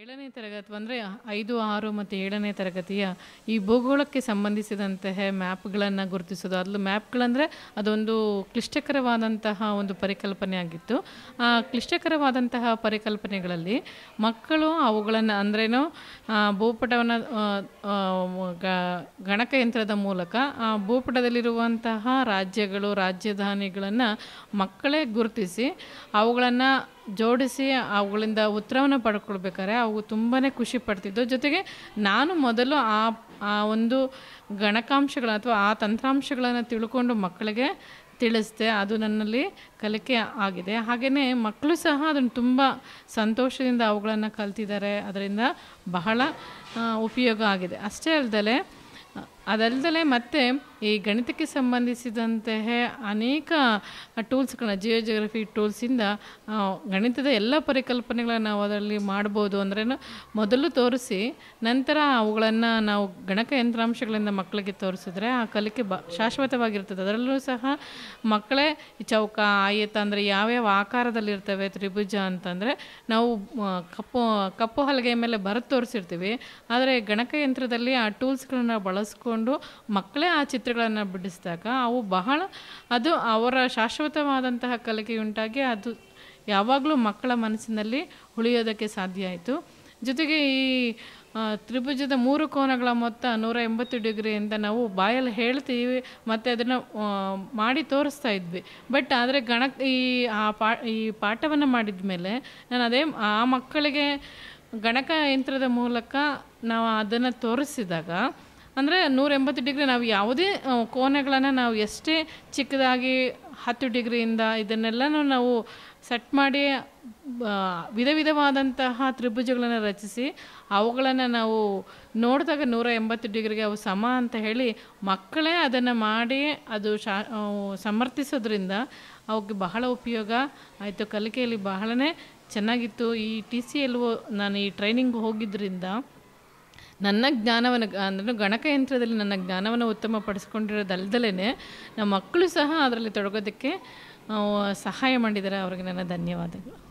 ಏಳನೇ ತರಗತಿ ಅಂದರೆ ಐದು ಆರು ಮತ್ತು ಏಳನೇ ತರಗತಿಯ ಈ ಭೂಗೋಳಕ್ಕೆ ಸಂಬಂಧಿಸಿದಂತಹ ಮ್ಯಾಪ್ಗಳನ್ನು ಗುರುತಿಸೋದು ಅದ್ಲು ಮ್ಯಾಪ್ಗಳಂದರೆ ಅದೊಂದು ಕ್ಲಿಷ್ಟಕರವಾದಂತಹ ಒಂದು ಪರಿಕಲ್ಪನೆ ಆಗಿತ್ತು ಆ ಕ್ಲಿಷ್ಟಕರವಾದಂತಹ ಪರಿಕಲ್ಪನೆಗಳಲ್ಲಿ ಮಕ್ಕಳು ಅವುಗಳನ್ನು ಅಂದ್ರೇನು ಭೂಪಟವನ್ನು ಗಣಕಯಂತ್ರದ ಮೂಲಕ ಆ ಭೂಪಟದಲ್ಲಿರುವಂತಹ ರಾಜ್ಯಗಳು ರಾಜಧಾನಿಗಳನ್ನು ಮಕ್ಕಳೇ ಗುರುತಿಸಿ ಅವುಗಳನ್ನು ಜೋಡಿಸಿ ಅವುಗಳಿಂದ ಉತ್ತರವನ್ನು ಪಡ್ಕೊಳ್ಬೇಕಾದ್ರೆ ಅವು ತುಂಬಾ ಖುಷಿ ಪಡ್ತಿದ್ದು ಜೊತೆಗೆ ನಾನು ಮೊದಲು ಆ ಆ ಒಂದು ಗಣಕಾಂಶಗಳ ಅಥವಾ ಆ ತಂತ್ರಾಂಶಗಳನ್ನು ತಿಳ್ಕೊಂಡು ಮಕ್ಕಳಿಗೆ ತಿಳಿಸ್ದೆ ಅದು ನನ್ನಲ್ಲಿ ಕಲಿಕೆ ಆಗಿದೆ ಹಾಗೆಯೇ ಮಕ್ಕಳು ಸಹ ಅದನ್ನು ತುಂಬ ಸಂತೋಷದಿಂದ ಅವುಗಳನ್ನು ಕಲ್ತಿದ್ದಾರೆ ಅದರಿಂದ ಬಹಳ ಉಪಯೋಗ ಆಗಿದೆ ಅಷ್ಟೇ ಅಲ್ಲದೆ ಅದಲ್ಲದೆ ಮತ್ತೆ ಈ ಗಣಿತಕ್ಕೆ ಸಂಬಂಧಿಸಿದಂತಹ ಅನೇಕ ಟೂಲ್ಸ್ಗಳನ್ನ ಜಿಯೋಜಿಗ್ರಫಿ ಟೂಲ್ಸಿಂದ ಗಣಿತದ ಎಲ್ಲ ಪರಿಕಲ್ಪನೆಗಳನ್ನು ನಾವು ಅದರಲ್ಲಿ ಮಾಡ್ಬೋದು ಅಂದ್ರೆ ಮೊದಲು ತೋರಿಸಿ ನಂತರ ಅವುಗಳನ್ನು ನಾವು ಗಣಕ ಯಂತ್ರಾಂಶಗಳಿಂದ ಮಕ್ಕಳಿಗೆ ತೋರಿಸಿದ್ರೆ ಆ ಕಲಿಕೆ ಬ ಶಾಶ್ವತವಾಗಿರ್ತದೆ ಅದರಲ್ಲೂ ಸಹ ಮಕ್ಕಳೇ ಚೌಕ ಆಯತ ಅಂದರೆ ಯಾವ್ಯಾವ ಆಕಾರದಲ್ಲಿರ್ತವೆ ತ್ರಿಭುಜ ಅಂತಂದರೆ ನಾವು ಕಪ್ಪು ಕಪ್ಪು ಹಲಗೆಯ ಮೇಲೆ ಬರೆದು ತೋರಿಸಿರ್ತೀವಿ ಆದರೆ ಗಣಕಯಂತ್ರದಲ್ಲಿ ಆ ಟೂಲ್ಸ್ಗಳನ್ನ ಬಳಸ್ಕೊಂಡು ಮಕ್ಕಳೇ ಆ ಚಿತ್ರಗಳನ್ನು ಬಿಡಿಸಿದಾಗ ಅವು ಬಹಳ ಅದು ಅವರ ಶಾಶ್ವತವಾದಂತಹ ಕಲಿಕೆಯುಂಟಾಗಿ ಅದು ಯಾವಾಗಲೂ ಮಕ್ಕಳ ಮನಸ್ಸಿನಲ್ಲಿ ಉಳಿಯೋದಕ್ಕೆ ಸಾಧ್ಯ ಆಯಿತು ಜೊತೆಗೆ ಈ ತ್ರಿಭುಜದ ಮೂರು ಕೋನಗಳ ಮೊತ್ತ ನೂರ ಎಂಬತ್ತು ಡಿಗ್ರಿಯಿಂದ ನಾವು ಬಾಯಲ್ಲಿ ಹೇಳ್ತೀವಿ ಮತ್ತು ಅದನ್ನು ಮಾಡಿ ತೋರಿಸ್ತಾ ಇದ್ವಿ ಬಟ್ ಆದರೆ ಗಣ ಈ ಆ ಪಾ ಈ ಪಾಠವನ್ನು ಮಾಡಿದ ಮೇಲೆ ನಾನು ಅದೇ ಆ ಮಕ್ಕಳಿಗೆ ಗಣಕಯಂತ್ರದ ಮೂಲಕ ನಾವು ಅದನ್ನು ತೋರಿಸಿದಾಗ ಅಂದರೆ ನೂರ ಎಂಬತ್ತು ಡಿಗ್ರಿ ನಾವು ಯಾವುದೇ ಕೋಣೆಗಳನ್ನು ನಾವು ಎಷ್ಟೇ ಚಿಕ್ಕದಾಗಿ ಹತ್ತು ಡಿಗ್ರಿಯಿಂದ ಇದನ್ನೆಲ್ಲನೂ ನಾವು ಸೆಟ್ ಮಾಡಿ ವಿಧ ವಿಧವಾದಂತಹ ತ್ರಿಭುಜಗಳನ್ನು ರಚಿಸಿ ಅವುಗಳನ್ನು ನಾವು ನೋಡಿದಾಗ ನೂರ ಎಂಬತ್ತು ಡಿಗ್ರಿಗೆ ಅವು ಸಮ ಅಂತ ಹೇಳಿ ಮಕ್ಕಳೇ ಅದನ್ನು ಮಾಡಿ ಅದು ಶಾ ಸಮರ್ಥಿಸೋದ್ರಿಂದ ಅವಕ್ಕೆ ಬಹಳ ಉಪಯೋಗ ಆಯಿತು ಕಲಿಕೆಯಲ್ಲಿ ಬಹಳನೇ ಚೆನ್ನಾಗಿತ್ತು ಈ ಟಿ ಸಿ ನಾನು ಈ ಟ್ರೈನಿಂಗ್ ಹೋಗಿದ್ದರಿಂದ ನನ್ನ ಜ್ಞಾನವನ್ನು ಅಂದರೆ ಗಣಕಯಂತ್ರದಲ್ಲಿ ನನ್ನ ಜ್ಞಾನವನ್ನು ಉತ್ತಮಪಡಿಸ್ಕೊಂಡಿರೋದಲ್ದಲೇ ನಮ್ಮ ಮಕ್ಕಳು ಸಹ ಅದರಲ್ಲಿ ತೊಡಗೋದಕ್ಕೆ ಸಹಾಯ ಮಾಡಿದ್ದಾರೆ ಅವ್ರಿಗೆ ನನ್ನ ಧನ್ಯವಾದಗಳು